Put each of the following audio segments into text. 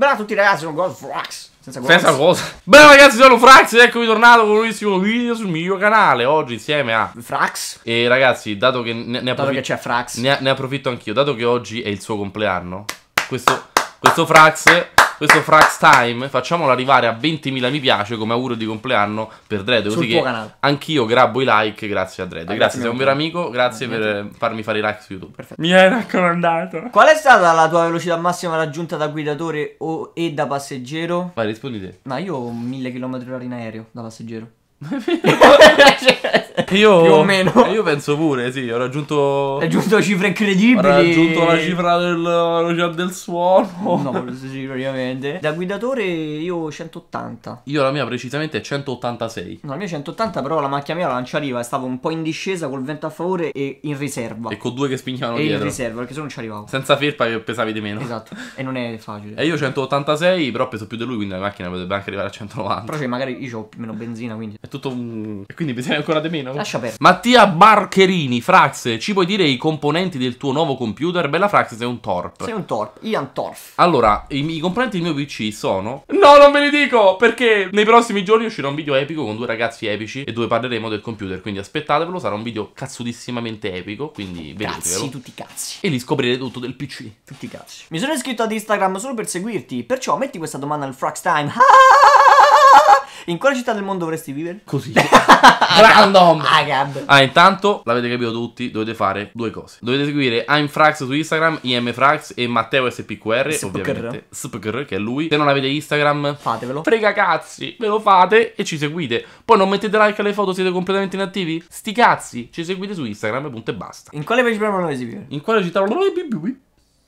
Bella a tutti ragazzi, sono Godfrax. Senza, Senza cosa. Beh ragazzi, sono Frax e eccomi tornato con un nuovissimo video sul mio canale Oggi insieme a Frax E ragazzi, dato che ne, ne approfitto c'è Frax Ne, ne approfitto anch'io, dato che oggi è il suo compleanno Questo, questo Frax questo Frax Time, facciamolo arrivare a 20.000 mi piace come augurio di compleanno per Dredd. Così che anch'io grabbo i like grazie a Dredd. Ah, grazie, sei un vero amico, grazie per farmi fare i like su YouTube. Perfetto. Mi hai raccomandato. Qual è stata la tua velocità massima raggiunta da guidatore o, e da passeggero? Vai, rispondi te. Ma io ho 1000 km/h in aereo da passeggero. Ma cioè, cioè, io, più o meno. Eh, io penso pure, sì, ho raggiunto... Hai raggiunto cifre incredibili. Ho raggiunto la cifra del, del suono. No, sì, praticamente. Da guidatore io 180. Io la mia precisamente è 186. No, la mia 180, però la macchina mia la lancia arriva, stavo un po' in discesa col vento a favore e in riserva. E con due che spingavano e dietro. in riserva, perché se non ci arrivavo. Senza ferpa che pesavi di meno. Esatto, e non è facile. E io 186, però peso più di lui, quindi la macchina potrebbe anche arrivare a 190. Però cioè, magari io ho meno benzina, quindi... È tutto un... E quindi bisogna ancora Scusate meno. Lascia perdere. Mattia Barcherini, Frax, ci puoi dire i componenti del tuo nuovo computer? Bella Frax, sei un torp. Sei un torp, Ian Torf. Allora, i, i componenti del mio PC sono... No, non ve li dico! Perché nei prossimi giorni uscirà un video epico con due ragazzi epici e dove parleremo del computer. Quindi aspettatevelo, sarà un video cazzudissimamente epico. Quindi vedetevelo. Cazzi, tutti cazzi. E lì scoprirete tutto del PC. Tutti cazzi. Mi sono iscritto ad Instagram solo per seguirti, perciò metti questa domanda al Frax Time. Ah! In quale città del mondo vorresti vivere? Così. Random. Ah, ah intanto, l'avete capito tutti, dovete fare due cose. Dovete seguire ImFrax su Instagram, IMFrax e Matteo SPQR, SPQR. ovviamente. SPQR, che è lui. Se non avete Instagram, fatevelo. Frega cazzi, ve lo fate e ci seguite. Poi non mettete like alle foto, siete completamente inattivi? Sti cazzi, ci seguite su Instagram, punto e basta. In quale page prima noi si In quale città?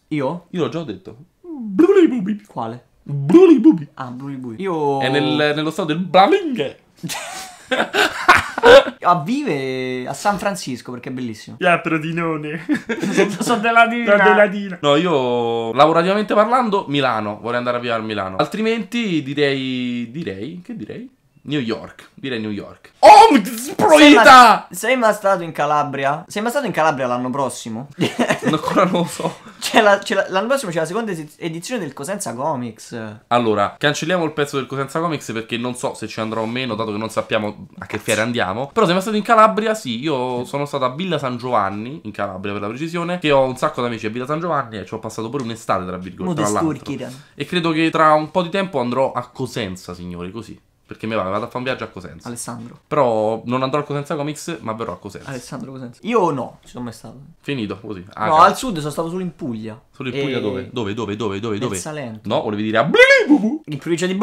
Io? Io l'ho già detto. Mm. Quale? Bruli Bubi. Ah, Bruli Bubi. Io... È nel, nello stato del Bralinghe. a vive a San Francisco perché è bellissimo. Yeah, Prodinone. sono della Dina. Sono della Dina. No, io lavorativamente parlando, Milano. Vorrei andare a via a Milano. Altrimenti direi... Direi? Che direi? New York, direi New York. Oh, sproita! Sei, ma... sei mai stato in Calabria? Sei mai stato in Calabria l'anno prossimo? Ancora non lo so c'è cioè, la, c'è cioè, la, l'anno prossimo c'è la seconda edizione del Cosenza Comics. Allora, cancelliamo il pezzo del Cosenza Comics perché non so se ci andrò o meno, dato che non sappiamo a che fiera andiamo. Però siamo stati in Calabria, sì, io sono stato a Villa San Giovanni, in Calabria per la precisione, che ho un sacco di amici a Villa San Giovanni e ci ho passato pure un'estate, tra virgolette. Modestur, tra e credo che tra un po' di tempo andrò a Cosenza, signori, così. Perché mi va, vado a fare un viaggio a Cosenza. Alessandro. Però non andrò a Cosenza Comics, ma verrò a Cosenza. Alessandro Cosenza. Io no, ci sono mai stato. Finito, così. Ah, no, cazzo. al sud sono stato solo in Puglia. Solo in Puglia e... dove? Dove, dove, dove, dove? dove? Salento. No, volevi dire a... In provincia di...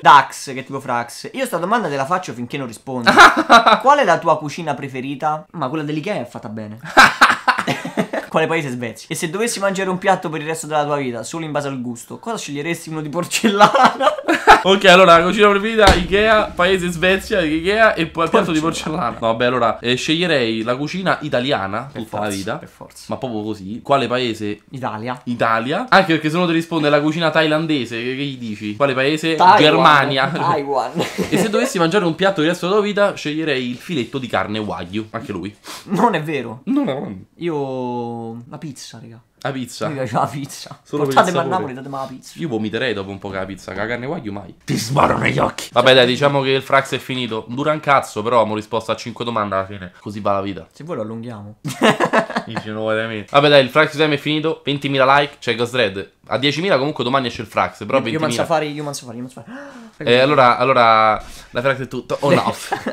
Dax, che tipo Frax. Io sta domanda te la faccio finché non rispondi. Qual è la tua cucina preferita? Ma quella dell'Ikea è fatta bene. Quale paese svezzi? E se dovessi mangiare un piatto per il resto della tua vita, solo in base al gusto, cosa sceglieresti uno di porcellana? Ok, allora, cucina preferita, Ikea, paese Svezia, Ikea e poi il piatto di porcellana. No, beh, allora, eh, sceglierei la cucina italiana per tutta forza, la vita. Per forza. Ma proprio così. Quale paese? Italia. Italia. Anche perché se uno ti risponde la cucina thailandese, che, che gli dici? Quale paese? Taiwan, Germania. Taiwan. e se dovessi mangiare un piatto il resto della tua vita, sceglierei il filetto di carne wagyu. Anche lui. Non è vero. No, no. Io... La pizza, raga. La pizza. Mi piace la pizza. Solo Portatemi a Napoli, datemi la pizza. Io vomiterei dopo un po' che la pizza, che la carne guaglio mai. Ti sbarro negli occhi. Vabbè dai, diciamo che il frax è finito. Dura un cazzo, però abbiamo risposto a 5 domande alla fine. Così va la vita. Se vuoi lo allunghiamo. Dici, non vuoi veramente. Vabbè dai, il frax time è finito. 20.000 like, c'è Ghost Red. A 10.000 comunque domani esce il frax, però io, 20.000. Io man safari, io man fare, io man safari. Eh, allora, allora, la frax è tutto. Oh no.